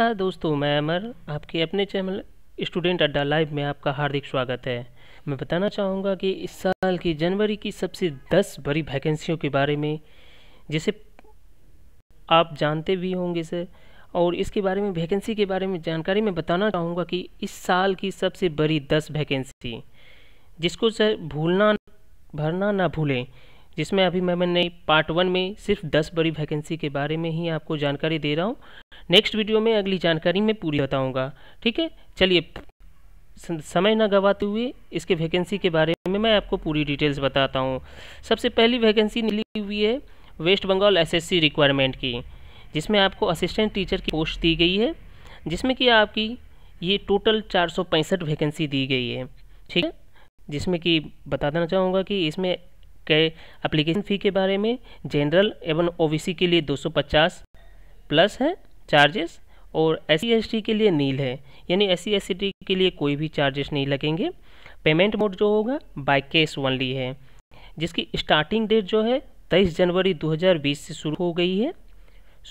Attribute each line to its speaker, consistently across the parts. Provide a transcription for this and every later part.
Speaker 1: नमस्कार दोस्तों मैं अमर आपके अपने चैनल स्टूडेंट अड्डा लाइव में आपका हार्दिक स्वागत है मैं बताना चाहूँगा कि इस साल की जनवरी की सबसे दस बड़ी वैकेंसियों के बारे में जिसे आप जानते भी होंगे सर और इसके बारे में वैकेंसी के बारे में जानकारी मैं बताना चाहूँगा कि इस साल की सबसे बड़ी दस वैकेंसी जिसको सर भूलना भरना ना भूलें जिसमें अभी मैं मैंने पार्ट वन में सिर्फ दस बड़ी वैकेंसी के बारे में ही आपको जानकारी दे रहा हूँ नेक्स्ट वीडियो में अगली जानकारी मैं पूरी बताऊँगा ठीक है चलिए समय न गंवाते हुए इसके वैकेंसी के बारे में मैं आपको पूरी डिटेल्स बताता हूँ सबसे पहली वैकेंसी मिली हुई है वेस्ट बंगाल एसएससी रिक्वायरमेंट की जिसमें आपको असिस्टेंट टीचर की पोस्ट दी गई है जिसमें कि आपकी ये टोटल चार वैकेंसी दी गई है ठीक है जिसमें कि बता देना चाहूँगा कि इसमें के एप्लीकेशन फ़ी के बारे में जनरल एवं ओबीसी के लिए 250 प्लस है चार्जेस और एस सी e के लिए नील है यानी एस सी e के लिए कोई भी चार्जेस नहीं लगेंगे पेमेंट मोड जो होगा बाय कैश ओनली है जिसकी स्टार्टिंग डेट जो है 23 जनवरी 2020 से शुरू हो गई है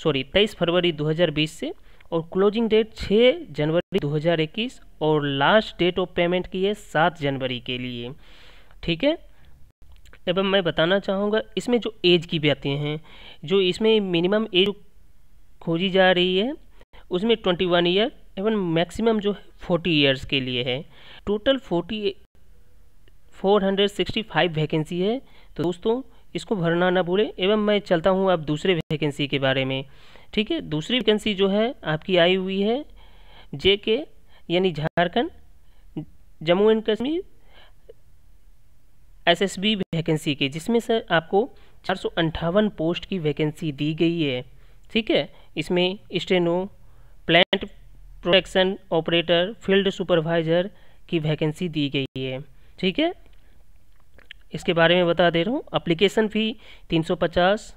Speaker 1: सॉरी 23 फरवरी 2020 से और क्लोजिंग डेट 6 जनवरी 2021 और लास्ट डेट ऑफ पेमेंट की है 7 जनवरी के लिए ठीक है एवं मैं बताना चाहूँगा इसमें जो एज की बातें हैं जो इसमें मिनिमम एज खोजी जा रही है उसमें ट्वेंटी वन ईयर एवं मैक्सिमम जो है फोर्टी ईयर्स के लिए है total forty four hundred sixty five vacancy है तो दोस्तों इसको भरना ना भूलें एवं मैं चलता हूँ अब दूसरे वैकेंसी के बारे में ठीक है दूसरी वैकेंसी जो है आपकी आई हुई है जे के यानी Jharkhand Jammu and Kashmir SSB vacancy के जिसमें सर आपको चार पोस्ट की वैकेंसी दी गई है ठीक है इसमें steno plant protection operator field supervisor की वैकेंसी दी गई है ठीक है इसके बारे में बता दे रहा हूँ अप्लीकेशन फ़ी 350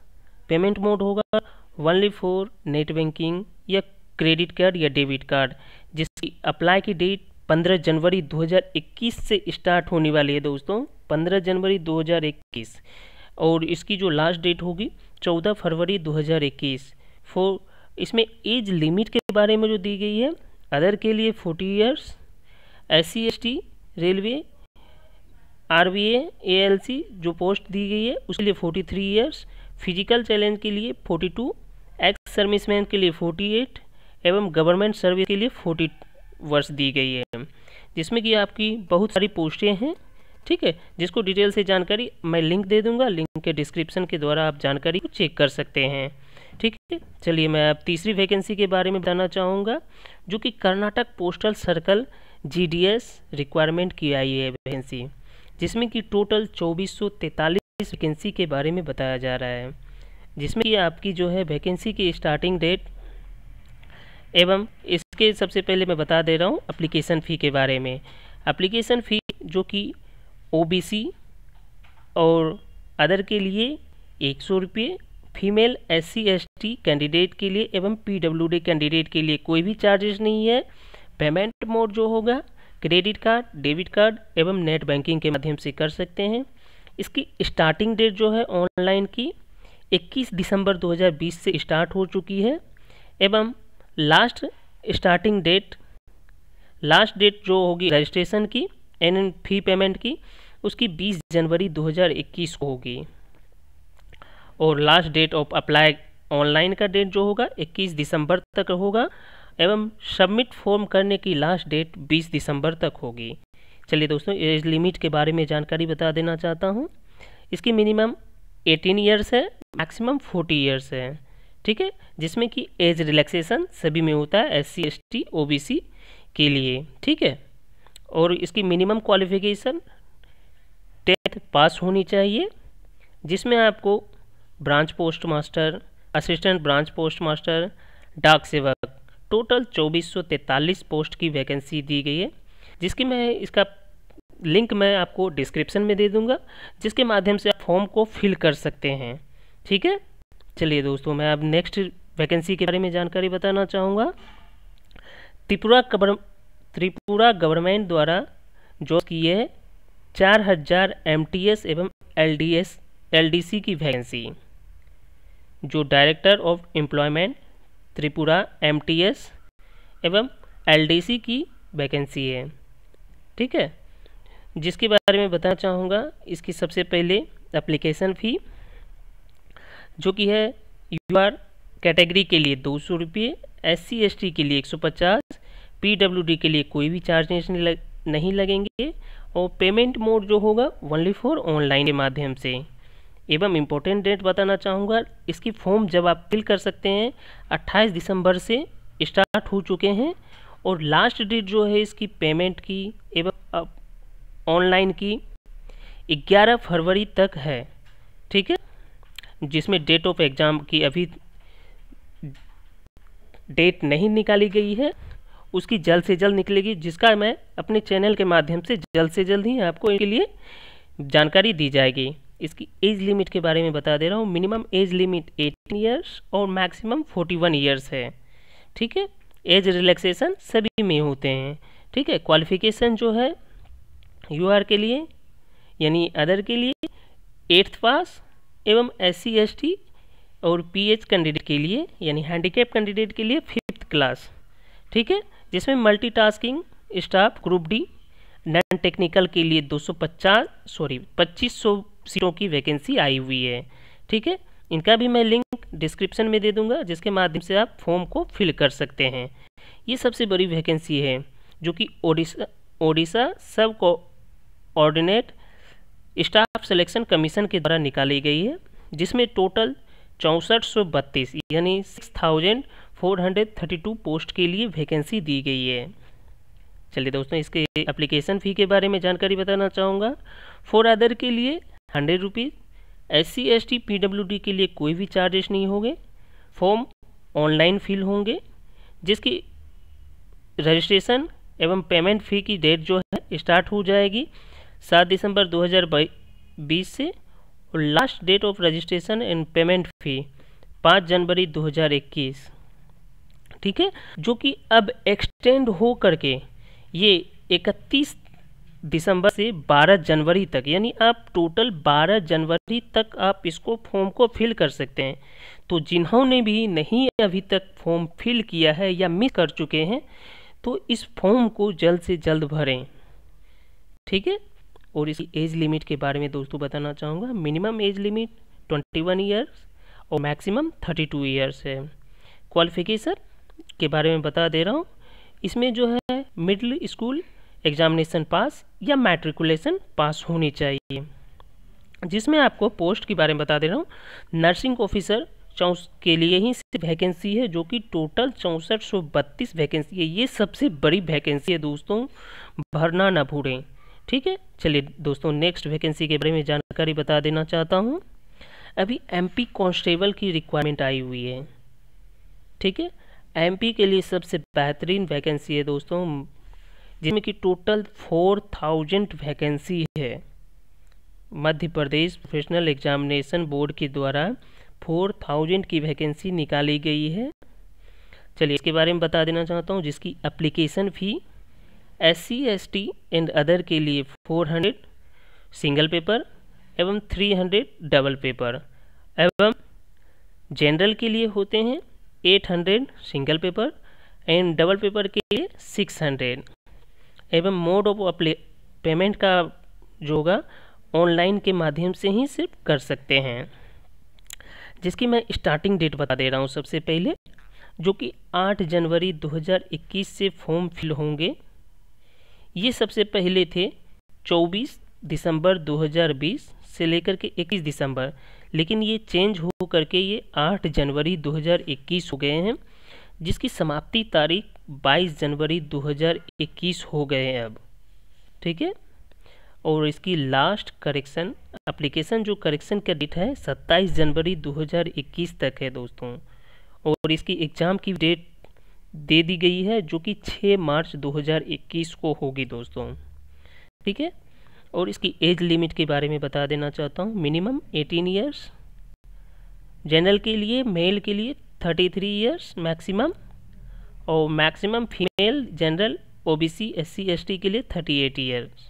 Speaker 1: पेमेंट मोड होगा वनली फोर नेट बैंकिंग या क्रेडिट कार्ड या डेबिट कार्ड जिसकी अप्लाई की डेट 15 जनवरी 2021 से स्टार्ट होने वाली है दोस्तों 15 जनवरी 2021 और इसकी जो लास्ट डेट होगी 14 फरवरी 2021 फोर इसमें एज लिमिट के बारे में जो दी गई है अदर के लिए 40 years S C S T railway R B L C जो पोस्ट दी गई है उसके लिए 43 ईयर्स फिजिकल चैलेंज के लिए 42 एक्स सर्विसमैन के लिए 48 एवं गवर्नमेंट सर्विस के लिए फोर्टी वर्ष दी गई है जिसमें कि आपकी बहुत सारी पोस्टें हैं ठीक है जिसको डिटेल से जानकारी मैं लिंक दे दूंगा लिंक के डिस्क्रिप्शन के द्वारा आप जानकारी को चेक कर सकते हैं ठीक है चलिए मैं अब तीसरी वैकेंसी के बारे में बताना चाहूँगा जो कि कर्नाटक पोस्टल सर्कल जी रिक्वायरमेंट की आई है वैकेंसी जिसमें कि टोटल चौबीस वैकेंसी के बारे में बताया जा रहा है जिसमें कि आपकी जो है वैकेंसी की स्टार्टिंग डेट एवं इसके सबसे पहले मैं बता दे रहा हूँ अप्लीकेशन फ़ी के बारे में अप्लीकेशन फ़ी जो कि ओबीसी और अदर के लिए एक सौ रुपये फीमेल एस सी कैंडिडेट के लिए एवं पीडब्ल्यूडी कैंडिडेट के लिए कोई भी चार्जेस नहीं है पेमेंट मोड जो होगा क्रेडिट कार्ड डेबिट कार्ड एवं नेट बैंकिंग के माध्यम से कर सकते हैं इसकी स्टार्टिंग डेट जो है ऑनलाइन की 21 दिसंबर 2020 से स्टार्ट हो चुकी है एवं last starting date last date जो होगी रजिस्ट्रेशन की एंड फी पेमेंट की उसकी 20 जनवरी 2021 को होगी और last date of apply online का डेट जो होगा 21 दिसंबर तक होगा एवं सबमिट फॉर्म करने की लास्ट डेट 20 दिसंबर तक होगी चलिए दोस्तों एज लिमिट के बारे में जानकारी बता देना चाहता हूँ इसकी मिनिमम 18 ईयर्स है मैक्सिमम 40 ईयर्स है ठीक है जिसमें कि एज रिलैक्सेशन सभी में होता है S C S T O B C के लिए ठीक है और इसकी मिनिमम क्वालिफिकेशन टेंथ पास होनी चाहिए जिसमें आपको branch post master assistant branch post master Dak Sevak total चौबीस पोस्ट की वैकेंसी दी गई है जिसकी मैं इसका लिंक मैं आपको डिस्क्रिप्शन में दे दूंगा जिसके माध्यम से आप फॉर्म को फिल कर सकते हैं ठीक है चलिए दोस्तों मैं अब नेक्स्ट वैकेंसी के बारे में जानकारी बताना चाहूँगा त्रिपुरा कबर त्रिपुरा गवर्नमेंट द्वारा जो है चार हज़ार एम एवं एल डी की वैकेंसी जो director of employment Tripura M एवं एल की वैकेंसी है ठीक है जिसके बारे में बताना चाहूँगा इसकी सबसे पहले एप्लीकेशन फ़ी जो कि है यू आर कैटेगरी के लिए दो सौ रुपये एस सी एस टी के लिए एक सौ पचास पी डब्ल्यू डी के लिए कोई भी चार्जेस नहीं, लग, नहीं लगेंगे और पेमेंट मोड जो होगा ओनली फॉर ऑनलाइन के माध्यम से एवं इम्पोर्टेंट डेट बताना चाहूँगा इसकी फॉर्म जब आप फिल कर सकते हैं 28 दिसंबर से स्टार्ट हो चुके हैं और लास्ट डेट जो है इसकी पेमेंट की एवं ऑनलाइन की 11 फरवरी तक है ठीक है जिसमें डेट ऑफ एग्ज़ाम की अभी डेट नहीं निकाली गई है उसकी जल्द से जल्द निकलेगी जिसका मैं अपने चैनल के माध्यम से जल्द से जल्द ही आपको इनके लिए जानकारी दी जाएगी इसकी एज लिमिट के बारे में बता दे रहा हूँ मिनिमम एज लिमिट 18 इयर्स और मैक्सिमम 41 इयर्स है ठीक है एज रिलैक्सेशन सभी में होते हैं ठीक है क्वालिफिकेशन जो है यूआर के लिए यानी अदर के लिए एट्थ पास एवं एस सी और पीएच कैंडिडेट के लिए यानी हैंडीकेप कैंडिडेट के लिए फिफ्थ क्लास ठीक है जिसमें multitasking staff group D non technical के लिए 250 सॉरी 2500 सीटों की वैकेंसी आई हुई है ठीक है इनका भी मैं लिंक डिस्क्रिप्शन में दे दूंगा जिसके माध्यम से आप फॉर्म को फिल कर सकते हैं ये सबसे बड़ी वैकेंसी है जो कि ओडिशा ओडिशा सब को ऑर्डिनेट स्टाफ सिलेक्शन कमीशन के द्वारा निकाली गई है जिसमें टोटल चौंसठ सौ बत्तीस यानी six thousand four hundred thirty two post के लिए वैकेंसी दी गई है चलिए दोस्तों इसके एप्लीकेशन फ़ी के बारे में जानकारी बताना चाहूँगा फॉर अदर के लिए hundred rupees S C S T P W D के लिए कोई भी चार्जेस नहीं होंगे फॉर्म ऑनलाइन फिल होंगे जिसकी रजिस्ट्रेशन एवं पेमेंट फ़ी की डेट जो है स्टार्ट हो जाएगी सात दिसंबर 2020 से और last date of registration and payment fee पाँच जनवरी 2021 ठीक है जो कि अब एक्सटेंड हो करके ये 31 दिसंबर से 12 जनवरी तक यानी आप टोटल 12 जनवरी तक आप इसको फॉर्म को फिल कर सकते हैं तो जिन्होंने भी नहीं अभी तक फॉर्म फिल किया है या मिस कर चुके हैं तो इस फॉर्म को जल्द से जल्द भरें ठीक है और इसकी एज लिमिट के बारे में दोस्तों बताना चाहूँगा minimum age limit twenty one years और मैक्सिमम थर्टी टू ईयर्स है क्वालिफिकेशन के बारे में बता दे रहा हूँ इसमें जो है मिडिल स्कूल एग्जामिनेशन पास या मैट्रिकुलेशन पास होनी चाहिए जिसमें आपको पोस्ट के बारे में बता दे रहा हूँ नर्सिंग ऑफिसर चौंस के लिए ही वैकेंसी है जो कि टोटल चौंसठ सौ बत्तीस वैकेंसी है ये सबसे बड़ी वैकेंसी है दोस्तों भरना ना भूलें ठीक है चलिए दोस्तों नेक्स्ट वैकेंसी के बारे में जानकारी बता देना चाहता हूँ अभी एमपी कांस्टेबल की रिक्वायरमेंट आई हुई है ठीक है एमपी के लिए सबसे बेहतरीन वैकेंसी है दोस्तों जिसमें कि टोटल फोर थाउजेंड वैकेंसी है Madhya Pradesh professional examination board के द्वारा फोर थाउजेंड की वैकेंसी निकाली गई है चलिए इसके बारे में बता देना चाहता हूँ जिसकी application fee S C S T and other के लिए 400 सिंगल पेपर एवं 300 डबल पेपर एवं जनरल के लिए होते हैं 800 single paper and double paper के लिए 600 एवं मोड ऑफ अपले पेमेंट का जो होगा ऑनलाइन के माध्यम से ही सिर्फ कर सकते हैं जिसकी मैं स्टार्टिंग डेट बता दे रहा हूँ सबसे पहले जो कि 8 जनवरी 2021 से फॉर्म फिल होंगे ये सबसे पहले थे 24 दिसंबर 2020 से लेकर के 21 दिसंबर लेकिन ये चेंज हो करके ये 8 जनवरी 2021 हो गए हैं जिसकी समाप्ति तारीख 22 जनवरी 2021 हो गए हैं अब ठीक है और इसकी लास्ट करेक्शन एप्लीकेशन जो करेक्शन का डेट है 27 जनवरी 2021 तक है दोस्तों और इसकी एग्ज़ाम की डेट दे दी गई है जो कि 6 मार्च 2021 को होगी दोस्तों ठीक है और इसकी एज लिमिट के बारे में बता देना चाहता हूँ मिनिमम 18 इयर्स जनरल के लिए मेल के लिए 33 इयर्स मैक्सिमम और maximum female general OBC SC ST के लिए 38 ईयर्स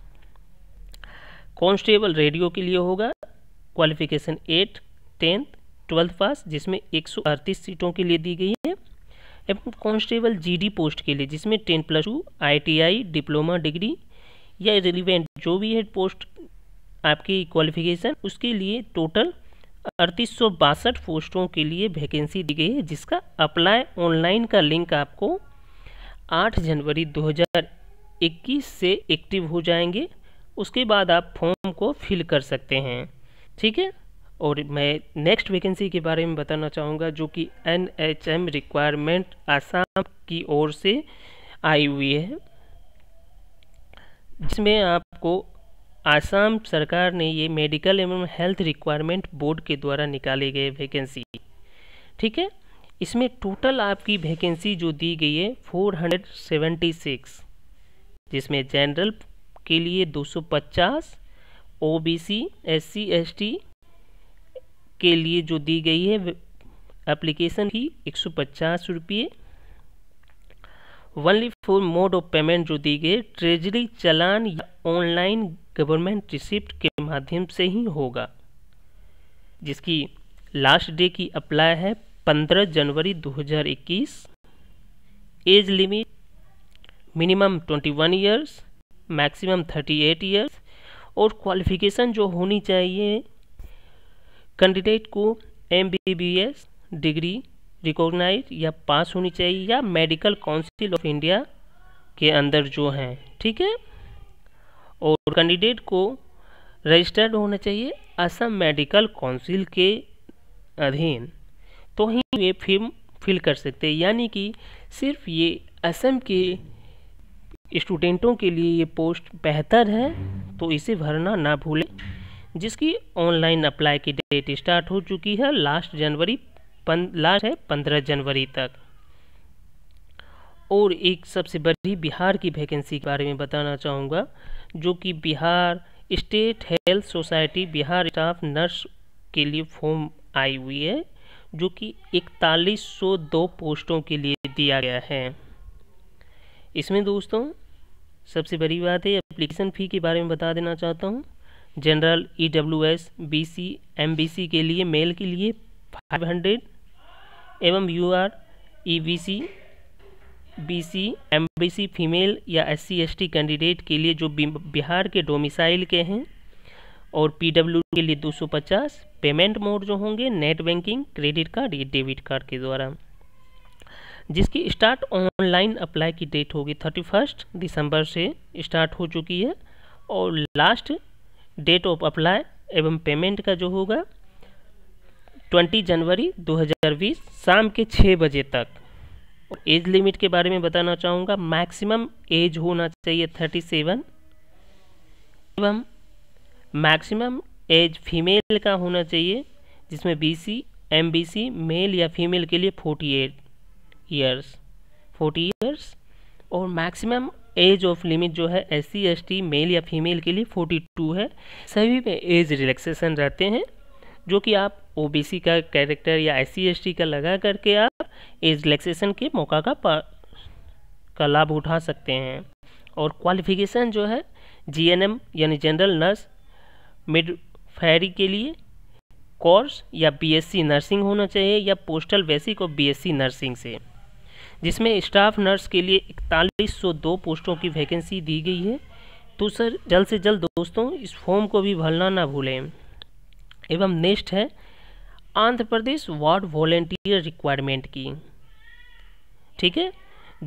Speaker 1: कॉन्स्टेबल रेडियो के लिए होगा qualification eight tenth twelfth pass जिसमें एक सीटों के लिए दी गई है एवं कांस्टेबल जीडी पोस्ट के लिए जिसमें ten plus two ITI diploma degree या रिलीवेंट जो भी है पोस्ट आपकी क्वालिफिकेशन उसके लिए टोटल अड़तीस सौ बासठ पोस्टों के लिए वैकेंसी दी गई है जिसका अप्लाई ऑनलाइन का लिंक आपको 8 जनवरी 2021 से एक्टिव हो जाएंगे उसके बाद आप फॉर्म को फिल कर सकते हैं ठीक है और मैं नेक्स्ट वैकेंसी के बारे में बताना चाहूँगा जो कि N H M requirement Assam की ओर से आई हुई है जिसमें आपको आसाम सरकार ने ये मेडिकल एवं हेल्थ रिक्वायरमेंट बोर्ड के द्वारा निकाले गए वैकेंसी ठीक है इसमें टोटल आपकी वैकेंसी जो दी गई है 476 जिसमें जनरल के लिए 250 ओबीसी एससी एसटी के लिए जो दी गई है एप्लीकेशन ही एक सौ पचास रुपये only for mode of payment जो दी गई ट्रेजरी चलान या ऑनलाइन गवर्नमेंट रिसिप्ट के माध्यम से ही होगा जिसकी लास्ट डे की अप्लाई है 15 जनवरी 2021 age limit minimum 21 years maximum eight years और क्वालिफिकेशन जो होनी चाहिए कैंडिडेट को एम डिग्री रिकॉग्नाइज या पास होनी चाहिए या मेडिकल काउंसिल ऑफ इंडिया के अंदर जो हैं ठीक है और कैंडिडेट को रजिस्टर्ड होना चाहिए असम मेडिकल काउंसिल के अधीन तो ही वे फिल्म फिल कर सकते हैं यानी कि सिर्फ ये असम के स्टूडेंटों के लिए ये पोस्ट बेहतर है तो इसे भरना ना भूलें जिसकी ऑनलाइन अप्लाई की डेट स्टार्ट हो चुकी है लास्ट जनवरी पन, लास्ट है पंद्रह जनवरी तक और एक सबसे बड़ी बिहार की वैकेंसी के बारे में बताना चाहूँगा जो कि Bihar state health society Bihar staff nurse के लिए फॉर्म आई हुई है जो कि इकतालीस सौ दो पोस्टों के लिए दिया गया है इसमें दोस्तों सबसे बड़ी बात है एप्लीकेशन फ़ी के बारे में बता देना चाहता हूँ general E W S B C M B C के लिए मेल के लिए फाइव हंड्रेड एवं U R E B C B C M B C female या S C S T candidate के लिए जो बिहार के डोमिसाइल के हैं और पी डब्ल्यू के लिए दो सौ पचास पेमेंट मोड जो होंगे नेट बैंकिंग क्रेडिट कार्ड या डेबिट कार्ड के द्वारा जिसकी स्टार्ट ऑनलाइन अप्लाई की डेट होगी थर्टी फर्स्ट दिसंबर से स्टार्ट हो चुकी है और लास्ट डेट ऑफ अप्लाई एवं पेमेंट का जो होगा 20 जनवरी 2020 शाम के छः बजे तक एज लिमिट के बारे में बताना चाहूँगा मैक्सिमम एज होना चाहिए 37 एवं मैक्सिमम एज फीमेल का होना चाहिए जिसमें बीसी, एमबीसी, मेल या फीमेल के लिए 48 ईयर्स 40 ईयर्स और मैक्सिमम एज ऑफ लिमिट जो है एस सी मेल या फीमेल के लिए 42 है सभी में एज रिलैक्सेशन रहते हैं जो कि आप ओबीसी का कैरेक्टर या एस सी का लगा करके आप एज रिलैक्सेशन के मौका का का लाभ उठा सकते हैं और क्वालिफिकेशन जो है जीएनएम यानी जनरल नर्स मिड फैरी के लिए कोर्स या बीएससी नर्सिंग होना चाहिए या पोस्टल बेसिक और बीएससी नर्सिंग से जिसमें स्टाफ नर्स के लिए इकतालीस दो पोस्टों की वैकेंसी दी गई है तो सर जल्द से जल्द दोस्तों इस फॉर्म को भी भरना ना भूलें एवं नेक्स्ट है Andhra Pradesh ward volunteer requirement की ठीक है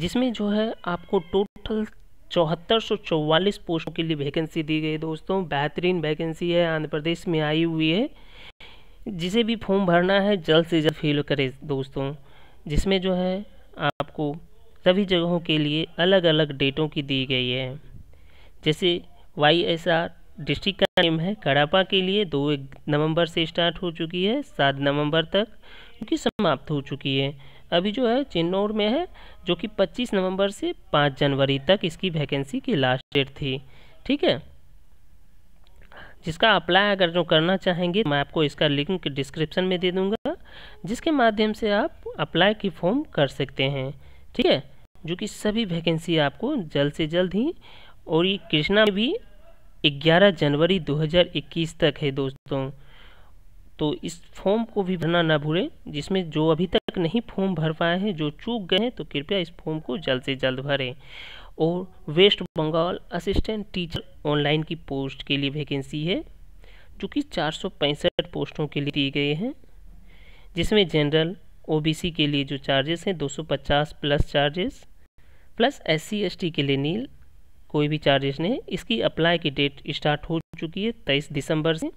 Speaker 1: जिसमें जो है आपको टोटल चौहत्तर सौ चौवालीस पोस्टों के लिए वैकेंसी दी गई दोस्तों बेहतरीन वैकेंसी है आंध्र प्रदेश में आई हुई है जिसे भी फॉर्म भरना है जल्द से जल्द फिल करें दोस्तों जिसमें जो है आप आपको सभी जगहों के लिए अलग अलग डेटों की दी गई है जैसे वाई एस आर डिस्ट्रिक्ट का नेम है कड़ापा के लिए दो नवंबर से स्टार्ट हो चुकी है सात नवंबर तक क्योंकि समाप्त हो चुकी है अभी जो है चिन्नौर में है जो कि 25 नवंबर से 5 जनवरी तक इसकी वैकेंसी की लास्ट डेट थी ठीक है जिसका अप्लाई अगर जो करना चाहेंगे मैं आपको इसका लिंक डिस्क्रिप्शन में दे दूंगा जिसके माध्यम से आप अप्लाई की फॉर्म कर सकते हैं ठीक है जो कि सभी वैकेंसी आपको जल्द से जल्द ही और ये कृष्णा भी 11 जनवरी 2021 तक है दोस्तों तो इस फॉर्म को भी भरना ना भूलें जिसमें जो अभी तक नहीं फॉर्म भर पाए हैं जो चूक गए हैं तो कृपया इस फॉर्म को जल्द से जल्द भरें और West Bengal assistant teacher online की पोस्ट के लिए वैकेंसी है जो कि चार पोस्टों के लिए दिए गए हैं जिसमें जनरल ओबीसी के लिए जो चार्जेस हैं 250 plus charges plus S C के लिए नील कोई भी चार्जेस नहीं इसकी अप्लाई की डेट स्टार्ट हो चुकी है तेईस दिसंबर से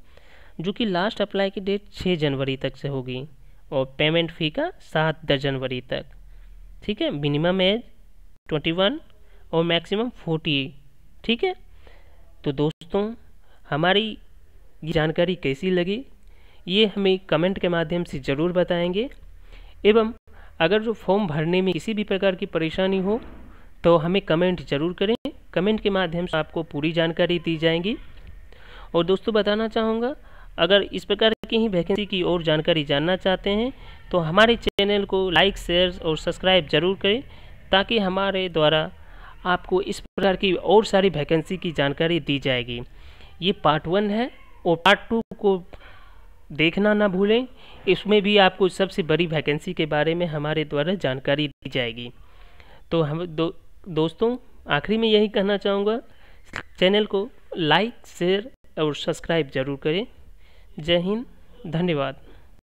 Speaker 1: जो कि लास्ट अप्लाई की डेट छः जनवरी तक से होगी और पेमेंट फ़ी का सात दस जनवरी तक ठीक है मिनिमम एज ट्वेंटी वन और मैक्सिमम फोर्टी ठीक है तो दोस्तों हमारी ये जानकारी कैसी लगी ये हमें कमेंट के माध्यम से ज़रूर बताएंगे एवं अगर जो फॉर्म भरने में किसी भी प्रकार की परेशानी हो तो हमें कमेंट ज़रूर करें कमेंट के माध्यम से आपको पूरी जानकारी दी जाएगी और दोस्तों बताना चाहूँगा अगर इस प्रकार की ही वैकेंसी की और जानकारी जानना चाहते हैं तो हमारे चैनल को लाइक शेयर और सब्सक्राइब ज़रूर करें ताकि हमारे द्वारा आपको इस प्रकार की और सारी वैकेंसी की जानकारी दी जाएगी ये पार्ट वन है और पार्ट टू को देखना ना भूलें इसमें भी आपको सबसे बड़ी वैकेंसी के बारे में हमारे द्वारा जानकारी दी जाएगी तो हम दो, दोस्तों आखिरी में यही कहना चाहूँगा चैनल को लाइक शेयर और सब्सक्राइब जरूर करें जय हिंद धन्यवाद